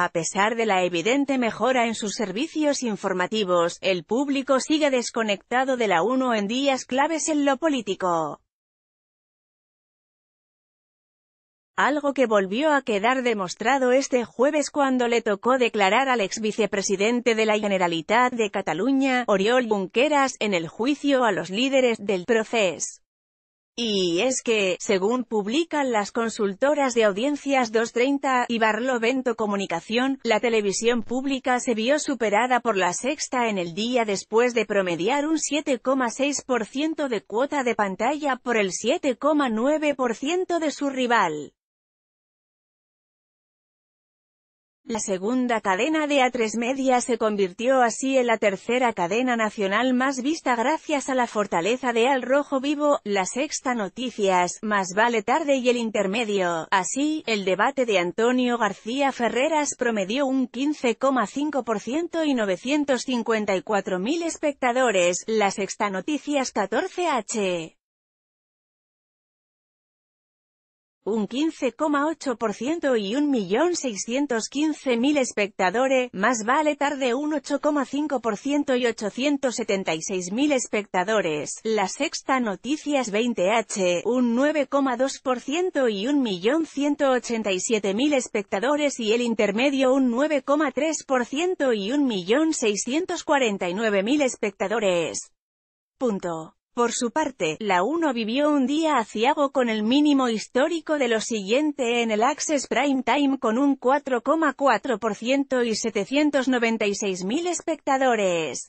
A pesar de la evidente mejora en sus servicios informativos, el público sigue desconectado de la 1 en días claves en lo político. algo que volvió a quedar demostrado este jueves cuando le tocó declarar al ex vicepresidente de la Generalitat de Cataluña, Oriol Junqueras, en el juicio a los líderes del proceso. Y es que, según publican las consultoras de audiencias 230 y Barlovento Comunicación, la televisión pública se vio superada por la sexta en el día después de promediar un 7,6% de cuota de pantalla por el 7,9% de su rival. La segunda cadena de A3 Media se convirtió así en la tercera cadena nacional más vista gracias a la fortaleza de Al Rojo Vivo, la sexta Noticias, Más Vale Tarde y el Intermedio. Así, el debate de Antonio García Ferreras promedió un 15,5% y 954.000 espectadores, la sexta Noticias 14H. un 15,8% y 1.615.000 espectadores, más vale tarde un 8,5% y 876.000 espectadores. La sexta noticias 20H, un 9,2% y 1.187.000 espectadores y el intermedio un 9,3% y 1.649.000 espectadores. Punto. Por su parte, la 1 vivió un día aciago con el mínimo histórico de lo siguiente en el Access Prime Time con un 4,4% y 796.000 espectadores.